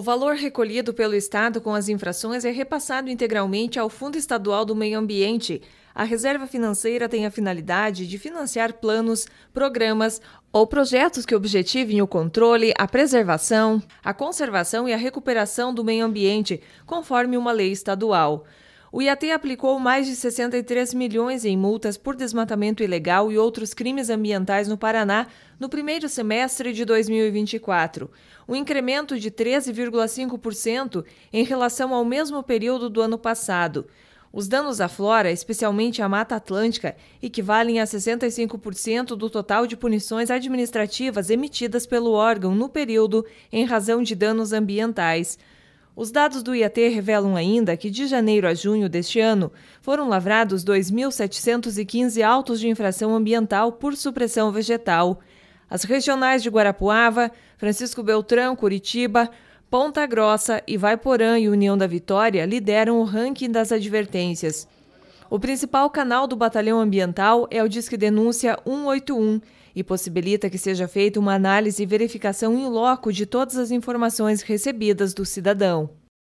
O valor recolhido pelo Estado com as infrações é repassado integralmente ao Fundo Estadual do Meio Ambiente. A reserva financeira tem a finalidade de financiar planos, programas ou projetos que objetivem o controle, a preservação, a conservação e a recuperação do meio ambiente, conforme uma lei estadual. O IAT aplicou mais de 63 milhões em multas por desmatamento ilegal e outros crimes ambientais no Paraná no primeiro semestre de 2024, um incremento de 13,5% em relação ao mesmo período do ano passado. Os danos à flora, especialmente à Mata Atlântica, equivalem a 65% do total de punições administrativas emitidas pelo órgão no período em razão de danos ambientais. Os dados do IAT revelam ainda que de janeiro a junho deste ano foram lavrados 2.715 autos de infração ambiental por supressão vegetal. As regionais de Guarapuava, Francisco Beltrão, Curitiba, Ponta Grossa, Ivaiporã e União da Vitória lideram o ranking das advertências. O principal canal do Batalhão Ambiental é o Disque Denúncia 181 e possibilita que seja feita uma análise e verificação em loco de todas as informações recebidas do cidadão.